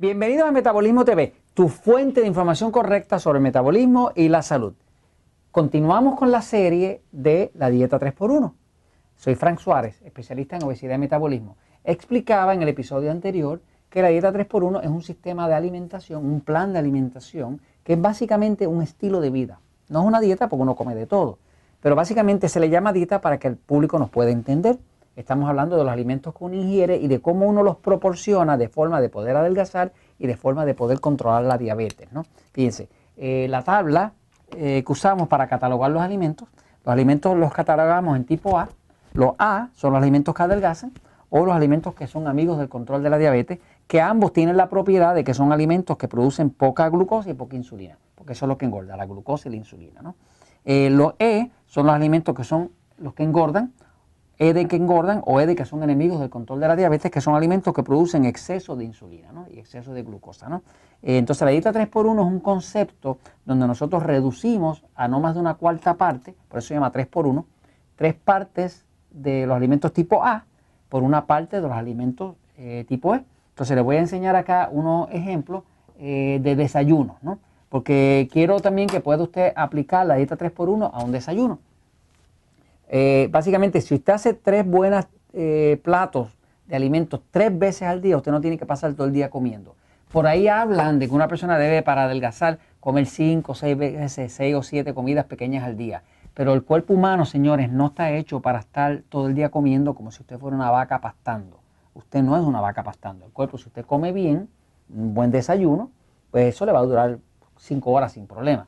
Bienvenidos a Metabolismo TV, tu fuente de información correcta sobre el metabolismo y la salud. Continuamos con la serie de la dieta 3x1. Soy Frank Suárez, especialista en obesidad y metabolismo. Explicaba en el episodio anterior que la dieta 3x1 es un sistema de alimentación, un plan de alimentación, que es básicamente un estilo de vida. No es una dieta porque uno come de todo, pero básicamente se le llama dieta para que el público nos pueda entender. Estamos hablando de los alimentos que uno ingiere y de cómo uno los proporciona de forma de poder adelgazar y de forma de poder controlar la diabetes. ¿no? Fíjense, eh, la tabla eh, que usamos para catalogar los alimentos, los alimentos los catalogamos en tipo A. Los A son los alimentos que adelgazan o los alimentos que son amigos del control de la diabetes, que ambos tienen la propiedad de que son alimentos que producen poca glucosa y poca insulina, porque eso es lo que engorda, la glucosa y la insulina. Eh, los E son los alimentos que son los que engordan de que engordan o EDE que son enemigos del control de la diabetes, que son alimentos que producen exceso de insulina y exceso de glucosa. ¿no? Eh, entonces la dieta 3x1 es un concepto donde nosotros reducimos a no más de una cuarta parte, por eso se llama 3x1, tres partes de los alimentos tipo A por una parte de los alimentos eh, tipo E. Entonces les voy a enseñar acá unos ejemplos eh, de desayuno, ¿no? porque quiero también que pueda usted aplicar la dieta 3x1 a un desayuno. Eh, básicamente, si usted hace tres buenos eh, platos de alimentos tres veces al día, usted no tiene que pasar todo el día comiendo. Por ahí hablan de que una persona debe, para adelgazar, comer cinco, seis veces, seis o siete comidas pequeñas al día. Pero el cuerpo humano, señores, no está hecho para estar todo el día comiendo como si usted fuera una vaca pastando. Usted no es una vaca pastando. El cuerpo, si usted come bien, un buen desayuno, pues eso le va a durar cinco horas sin problema.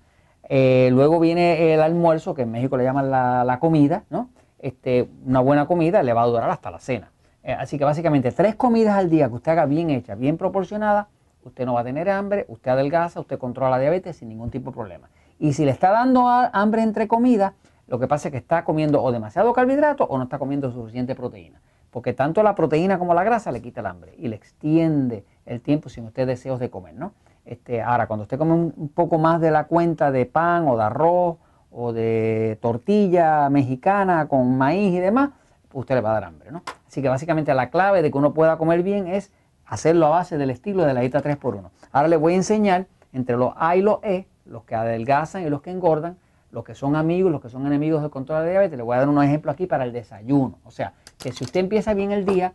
Eh, luego viene el almuerzo, que en México le llaman la, comida, ¿no? Este, una buena comida le va a durar hasta la cena. Eh, así que básicamente tres comidas al día que usted haga bien hecha, bien proporcionada, usted no va a tener hambre, usted adelgaza, usted controla la diabetes sin ningún tipo de problema. Y si le está dando hambre entre comidas, lo que pasa es que está comiendo o demasiado carbohidrato o no está comiendo suficiente proteína. Porque tanto la proteína como la grasa le quita el hambre y le extiende el tiempo sin usted deseos de comer, ¿no? Este, ahora, cuando usted come un, poco más de la cuenta de pan o de arroz o de tortilla mexicana con maíz y demás, usted le va a dar hambre, ¿no? Así que básicamente la clave de que uno pueda comer bien es hacerlo a base del estilo de la dieta 3x1. Ahora le voy a enseñar entre los A y los E, los que adelgazan y los que engordan, los que son amigos, los que son enemigos del control de diabetes. Le voy a dar unos ejemplos aquí para el desayuno. O sea, que si usted empieza bien el día,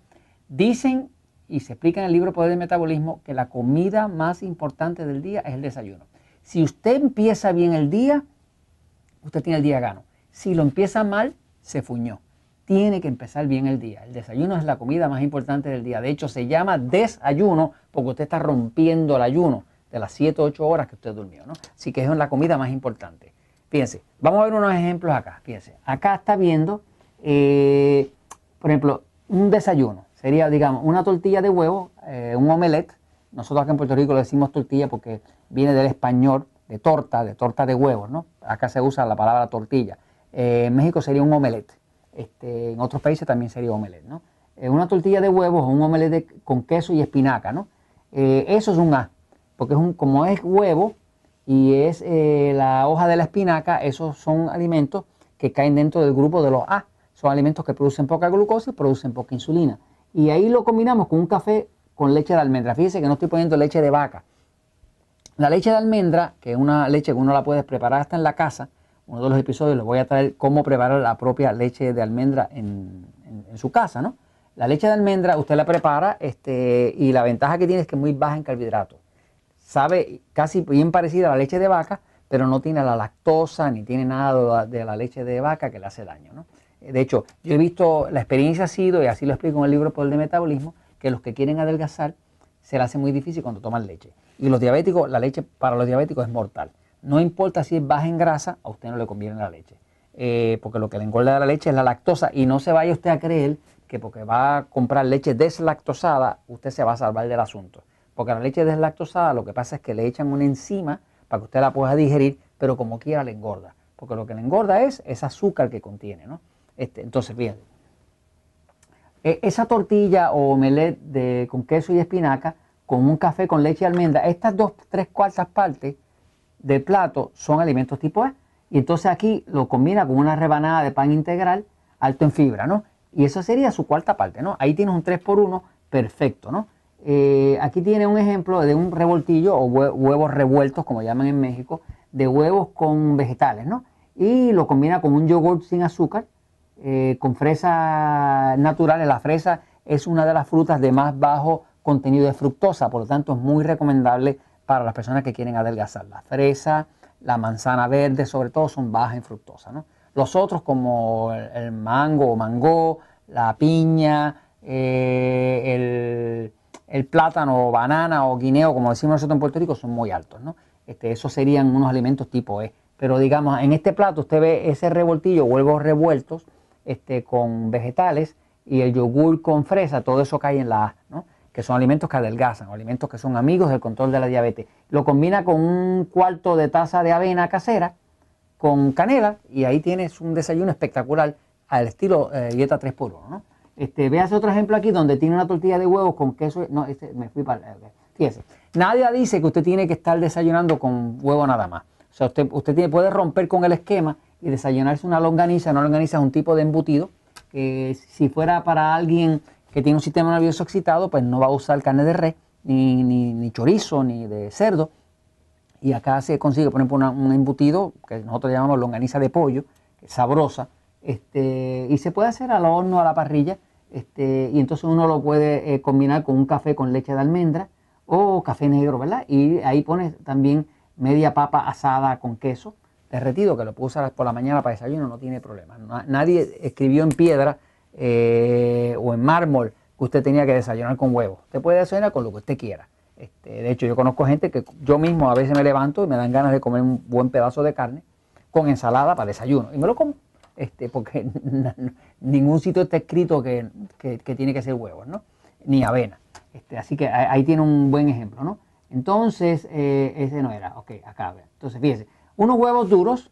dicen y se explica en el libro Poder del Metabolismo que la comida más importante del día es el desayuno. Si usted empieza bien el día, usted tiene el día gano. Si lo empieza mal, se fuñó. Tiene que empezar bien el día. El desayuno es la comida más importante del día. De hecho, se llama desayuno porque usted está rompiendo el ayuno de las 7 o 8 horas que usted durmió. ¿no? Así que es la comida más importante. Fíjense, vamos a ver unos ejemplos acá. Fíjense, acá está viendo, eh, por ejemplo, un desayuno. Sería, digamos, una tortilla de huevo, eh, un omelette. Nosotros acá en Puerto Rico lo decimos tortilla porque viene del español de torta, de torta de huevo, ¿no? Acá se usa la palabra tortilla. Eh, en México sería un omelette. Este, en otros países también sería omelette, ¿no? Eh, una tortilla de huevos o un omelette con queso y espinaca, ¿no? eso es un A, porque es un, como es huevo y es la hoja de la espinaca, esos son alimentos que caen dentro del grupo de los A. Son alimentos que producen poca glucosa y producen poca insulina. Y ahí lo combinamos con un café con leche de almendra. Fíjense que no estoy poniendo leche de vaca. La leche de almendra, que es una leche que uno la puede preparar hasta en la casa, uno de los episodios les voy a traer cómo preparar la propia leche de almendra en, su casa, ¿no? La leche de almendra usted la prepara este, y la ventaja que tiene es que es muy baja en carbohidratos. Sabe casi bien parecida a la leche de vaca, pero no tiene la lactosa ni tiene nada de la leche de vaca que le hace daño, ¿no? De hecho, yo he visto, la experiencia ha sido, y así lo explico en el libro Poder de Metabolismo, que los que quieren adelgazar se le hace muy difícil cuando toman leche. Y los diabéticos, la leche para los diabéticos es mortal. No importa si es baja en grasa, a usted no le conviene la leche. Eh, porque lo que le engorda la leche es la lactosa. Y no se vaya usted a creer que porque va a comprar leche deslactosada, usted se va a salvar del asunto. Porque la leche deslactosada lo que pasa es que le echan una enzima para que usted la pueda digerir, pero como quiera le engorda. Porque lo que le engorda es ese azúcar que contiene, ¿no? Este, entonces, bien, e, Esa tortilla o omelette de, con queso y espinaca, con un café con leche y almendra, estas dos, tres cuartas partes del plato son alimentos tipo A. E. Y entonces aquí lo combina con una rebanada de pan integral alto en fibra, ¿no? Y esa sería su cuarta parte, ¿no? Ahí tiene un 3x1 perfecto, ¿no? Eh, aquí tiene un ejemplo de un revoltillo o huevos revueltos, como llaman en México, de huevos con vegetales, ¿no? Y lo combina con un yogurt sin azúcar eh, con fresas naturales. La fresa es una de las frutas de más bajo contenido de fructosa, por lo tanto es muy recomendable para las personas que quieren adelgazar. La fresa, la manzana verde, sobre todo son bajas en fructosa. Los otros como el mango o mango, la piña, eh, el, plátano o banana o guineo, como decimos nosotros en Puerto Rico, son muy altos. ¿no? Este, esos serían unos alimentos tipo E. Pero digamos, en este plato usted ve ese revoltillo huevos revueltos este, con vegetales y el yogur con fresa, todo eso cae en la A, ¿no? que son alimentos que adelgazan, alimentos que son amigos del control de la diabetes. Lo combina con un cuarto de taza de avena casera con canela y ahí tienes un desayuno espectacular al estilo eh, dieta 3 x 1. ¿no? Este, veas otro ejemplo aquí donde tiene una tortilla de huevos con queso. No, este, me fui para. Eh, fíjese, nadie dice que usted tiene que estar desayunando con huevo nada más. O sea, usted, usted tiene, puede romper con el esquema y desayunarse una longaniza, una longaniza es un tipo de embutido, que si fuera para alguien que tiene un sistema nervioso excitado, pues no va a usar carne de res, ni, chorizo, ni de cerdo. Y acá se consigue, por ejemplo, un embutido que nosotros llamamos longaniza de pollo, sabrosa, este, y se puede hacer al horno, a la parrilla, este, y entonces uno lo puede eh, combinar con un café con leche de almendra o café negro, ¿verdad? Y ahí pones también media papa asada con queso, derretido, que lo puedo usar por la mañana para desayuno, no tiene problema. Nadie escribió en piedra eh, o en mármol que usted tenía que desayunar con huevos. Usted puede desayunar con lo que usted quiera. Este, de hecho, yo conozco gente que yo mismo a veces me levanto y me dan ganas de comer un buen pedazo de carne con ensalada para desayuno. Y me lo como, este, porque ningún sitio está escrito que, tiene que ser huevos, ¿no? Ni avena. Este, así que ahí tiene un buen ejemplo, ¿no? Entonces, eh, ese no era. Ok, acá. Entonces, fíjese, unos huevos duros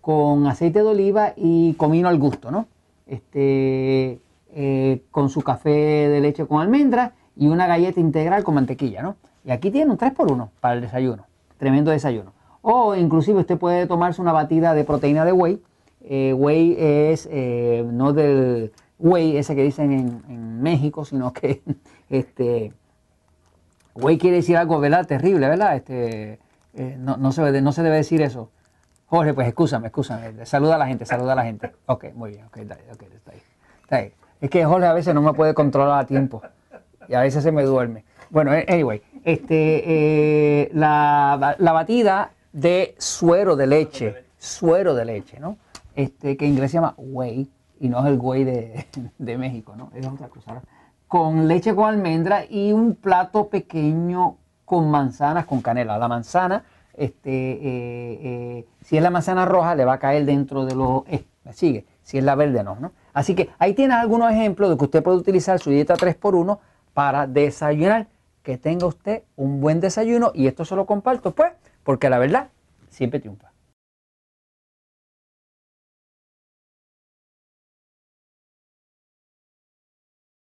con aceite de oliva y comino al gusto, ¿no? Este, eh, con su café de leche con almendras y una galleta integral con mantequilla, ¿no? Y aquí tiene un 3x1 para el desayuno, tremendo desayuno. O inclusive usted puede tomarse una batida de proteína de whey. Eh, whey es, eh, no del whey ese que dicen en, México, sino que este, whey quiere decir algo, ¿verdad? Terrible, ¿verdad? Este, eh, no, no, se, no se debe decir eso. Jorge, pues escúchame, escúchame. Saluda a la gente, saluda a la gente. Ok, muy bien, okay, está ahí. Es que Jorge a veces no me puede controlar a tiempo y a veces se me duerme. Bueno, eh, anyway, este, eh, la, batida de suero de leche, suero de leche, ¿no? Este, que en inglés se llama whey y no es el whey de, México, ¿no? Es otra cosa. Con leche con almendra y un plato pequeño con manzanas con canela. La manzana, este, eh, eh, si es la manzana roja, le va a caer dentro de los... ¿Me sigue? Si es la verde, no, no. Así que ahí tiene algunos ejemplos de que usted puede utilizar su dieta 3x1 para desayunar. Que tenga usted un buen desayuno y esto se lo comparto, pues, porque la verdad siempre triunfa.